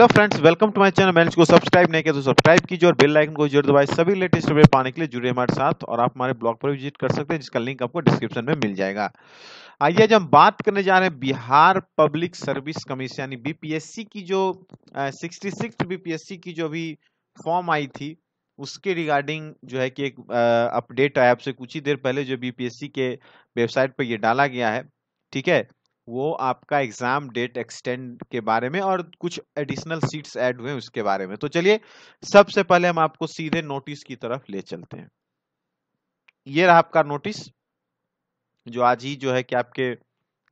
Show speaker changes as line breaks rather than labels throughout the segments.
hello friends welcome to my channel मैंने इसको subscribe नहीं किया तो सब्सक्राइब कीजिए और बेल आइकन को जरूर दबाएं सभी लेटेस्ट अपडेट पाने के लिए जुड़े हमारे साथ और आप हमारे ब्लॉग पर विजिट कर सकते हैं जिसका लिंक आपको डिस्क्रिप्शन में मिल जाएगा आइए आज हम बात करने जा रहे हैं बिहार पब्लिक सर्विस कमीशन यानी बीपीएससी की जो सिक्सटी सिक्स बीपीएससी की जो अभी फॉर्म आई थी उसके रिगार्डिंग जो है कि एक अपडेट आया आपसे कुछ ही देर पहले जो बीपीएससी के वेबसाइट पर यह डाला गया है ठीक है वो आपका एग्जाम डेट एक्सटेंड के बारे में और कुछ एडिशनल सीट्स ऐड हुए उसके बारे में तो चलिए सबसे पहले हम आपको सीधे नोटिस की तरफ ले चलते हैं ये रहा आपका नोटिस जो आज ही जो है कि आपके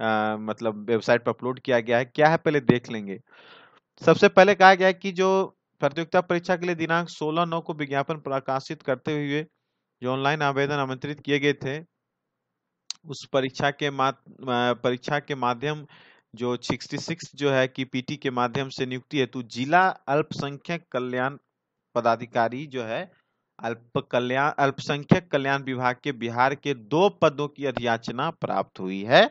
आ, मतलब वेबसाइट पर अपलोड किया गया है क्या है पहले देख लेंगे सबसे पहले कहा गया है कि जो प्रतियोगिता परीक्षा के लिए दिनांक 16 नौ को विज्ञापन प्रकाशित करते हुए जो ऑनलाइन आवेदन आमंत्रित किए गए थे उस परीक्षा के परीक्षा के माध्यम जो 66 जो है कि पीटी के माध्यम से नियुक्ति हेतु जिला अल्पसंख्यक कल्याण पदाधिकारी जो है अल्प कल्याण अल्पसंख्यक कल्याण विभाग के बिहार के दो पदों की अधियाचना प्राप्त हुई है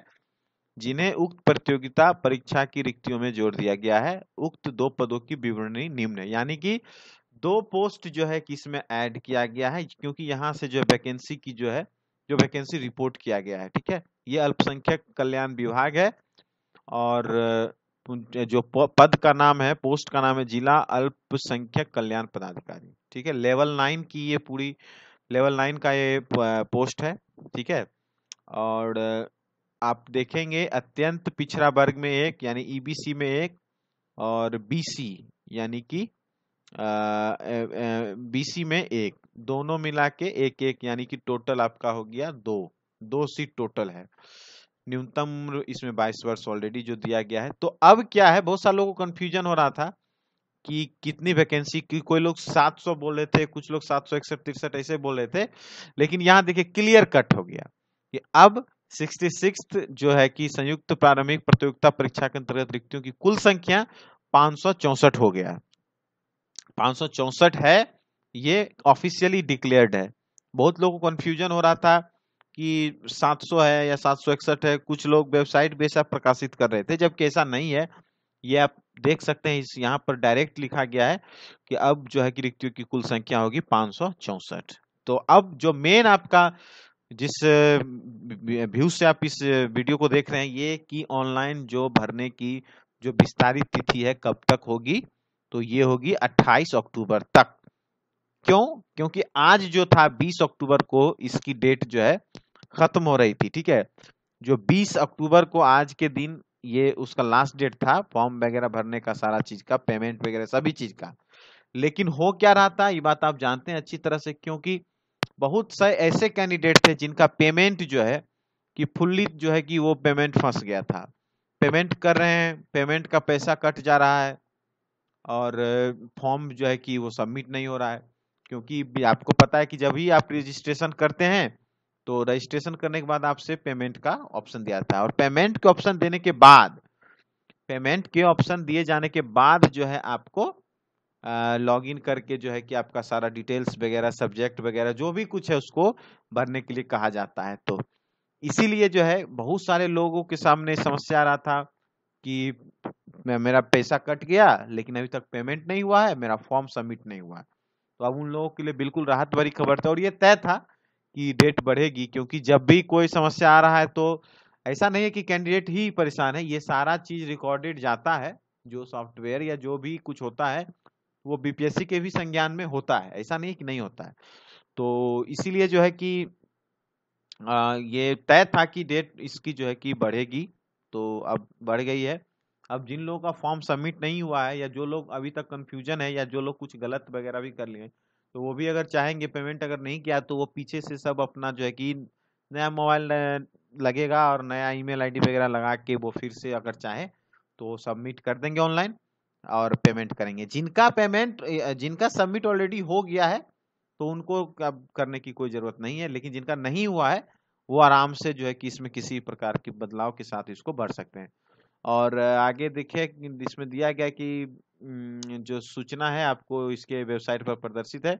जिन्हें उक्त प्रतियोगिता परीक्षा की रिक्तियों में जोड़ दिया गया है उक्त दो पदों की विवरणी निम्न है यानी कि दो पोस्ट जो है कि इसमें ऐड किया गया है क्योंकि यहाँ से जो वैकेंसी की जो है जो वैकेंसी रिपोर्ट किया गया है ठीक है ये अल्पसंख्यक कल्याण विभाग है और जो पद का नाम है पोस्ट का नाम है जिला अल्पसंख्यक कल्याण पदाधिकारी ठीक है लेवल नाइन की ये पूरी लेवल नाइन का ये पोस्ट है ठीक है और आप देखेंगे अत्यंत पिछड़ा वर्ग में एक यानी ईबीसी e में एक और बीसी यानी कि बीसी में एक दोनों मिला के एक एक यानी कि टोटल आपका हो गया दो दो सीट टोटल है न्यूनतम उम्र इसमें 22 वर्ष ऑलरेडी जो दिया गया है तो अब क्या है बहुत सारे लोगों को कंफ्यूजन हो रहा था कि कितनी वैकेंसी की कोई लोग 700 बोल रहे थे कुछ लोग सात सौ इकसठ तिरसठ ऐसे बोल रहे थे लेकिन यहाँ देखिए क्लियर कट हो गया कि अब सिक्सटी सिक्स जो है कि संयुक्त प्रारंभिक प्रतियोगिता परीक्षा के अंतर्गत रिक्तियों की कुल संख्या पांच हो गया पांच है ये ऑफिशियली डिक्लेयर्ड है बहुत लोगों को कन्फ्यूजन हो रहा था कि 700 है या सात है कुछ लोग वेबसाइट पे प्रकाशित कर रहे थे जबकि ऐसा नहीं है ये आप देख सकते हैं इस यहाँ पर डायरेक्ट लिखा गया है कि अब जो है कि रिक्तियों की कुल संख्या होगी पाँच तो अब जो मेन आपका जिस व्यू से आप इस वीडियो को देख रहे हैं ये कि ऑनलाइन जो भरने की जो विस्तारित तिथि है कब तक होगी तो ये होगी 28 अक्टूबर तक क्यों क्योंकि आज जो था 20 अक्टूबर को इसकी डेट जो है खत्म हो रही थी ठीक है जो 20 अक्टूबर को आज के दिन ये उसका लास्ट डेट था फॉर्म वगैरह भरने का सारा चीज का पेमेंट वगैरह सभी चीज का लेकिन हो क्या रहा था ये बात आप जानते हैं अच्छी तरह से क्योंकि बहुत से ऐसे कैंडिडेट थे जिनका पेमेंट जो है कि फुल्ली जो है कि वो पेमेंट फंस गया था पेमेंट कर रहे हैं पेमेंट का पैसा कट जा रहा है और फॉर्म जो है कि वो सबमिट नहीं हो रहा है क्योंकि आपको पता है कि जब ही आप रजिस्ट्रेशन करते हैं तो रजिस्ट्रेशन करने के बाद आपसे पेमेंट का ऑप्शन दिया था और पेमेंट के ऑप्शन देने के बाद पेमेंट के ऑप्शन दिए जाने के बाद जो है आपको लॉग इन करके जो है कि आपका सारा डिटेल्स वगैरह सब्जेक्ट वगैरह जो भी कुछ है उसको भरने के लिए कहा जाता है तो इसीलिए जो है बहुत सारे लोगों के सामने समस्या आ रहा था कि मेरा पैसा कट गया लेकिन अभी तक पेमेंट नहीं हुआ है मेरा फॉर्म सबमिट नहीं हुआ है तो अब उन लोगों के लिए बिल्कुल राहत भरी खबर थी और ये तय था कि डेट बढ़ेगी क्योंकि जब भी कोई समस्या आ रहा है तो ऐसा नहीं है कि कैंडिडेट ही परेशान है ये सारा चीज़ रिकॉर्डेड जाता है जो सॉफ्टवेयर या जो भी कुछ होता है वो बीपीएससी के भी संज्ञान में होता है ऐसा नहीं कि नहीं होता है तो इसीलिए जो है कि आ, ये तय था कि डेट इसकी जो है कि बढ़ेगी तो अब बढ़ गई है अब जिन लोगों का फॉर्म सबमिट नहीं हुआ है या जो लोग अभी तक कंफ्यूजन है या जो लोग कुछ गलत वगैरह भी कर लिए तो वो भी अगर चाहेंगे पेमेंट अगर नहीं किया तो वो पीछे से सब अपना जो है कि नया मोबाइल लगेगा और नया ईमेल आईडी वगैरह लगा के वो फिर से अगर चाहें तो सबमिट कर देंगे ऑनलाइन और पेमेंट करेंगे जिनका पेमेंट जिनका सबमिट ऑलरेडी हो गया है तो उनको अब करने की कोई ज़रूरत नहीं है लेकिन जिनका नहीं हुआ है वो आराम से जो है कि इसमें किसी प्रकार के बदलाव के साथ इसको भर सकते हैं और आगे देखिए इसमें दिया गया कि जो सूचना है आपको इसके वेबसाइट पर प्रदर्शित है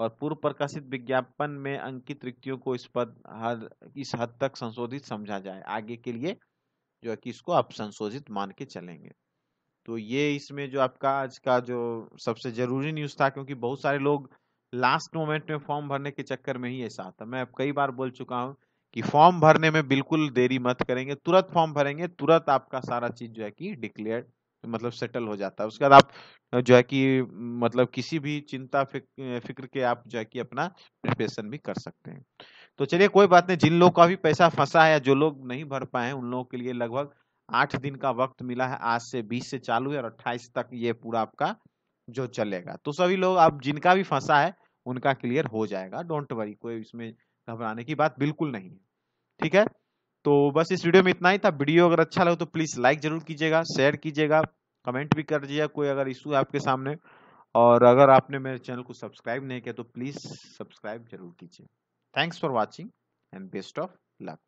और पूर्व प्रकाशित विज्ञापन में अंकित रिक्तियों को इस पद हर इस हद तक संशोधित समझा जाए आगे के लिए जो है कि इसको आप संशोधित मान के चलेंगे तो ये इसमें जो आपका आज का जो सबसे जरूरी न्यूज़ था क्योंकि बहुत सारे लोग लास्ट मोमेंट में फॉर्म भरने के चक्कर में ही ऐसा आता मैं अब कई बार बोल चुका हूँ कि फॉर्म भरने में बिल्कुल देरी मत करेंगे तुरंत फॉर्म भरेंगे तुरंत आपका सारा चीज जो है कि डिक्लेयर मतलब सेटल हो जाता है उसके बाद आप जो है कि मतलब किसी भी चिंता फिक्र के आप जो है कि अपना प्रिपरेशन भी कर सकते हैं तो चलिए कोई बात नहीं जिन लोगों का भी पैसा फंसा है या जो लोग नहीं भर पाए हैं उन लोगों के लिए लगभग आठ दिन का वक्त मिला है आज से बीस से चालू है और अट्ठाईस तक ये पूरा आपका जो चलेगा तो सभी लोग आप जिनका भी फंसा है उनका क्लियर हो जाएगा डोंट वरी कोई इसमें घबराने की बात बिल्कुल नहीं है ठीक है तो बस इस वीडियो में इतना ही था वीडियो अगर अच्छा लगे तो प्लीज़ लाइक जरूर कीजिएगा शेयर कीजिएगा कमेंट भी कर दीजिएगा कोई अगर इशू है आपके सामने और अगर आपने मेरे चैनल को सब्सक्राइब नहीं किया तो प्लीज़ सब्सक्राइब जरूर कीजिए thanks for watching and best of luck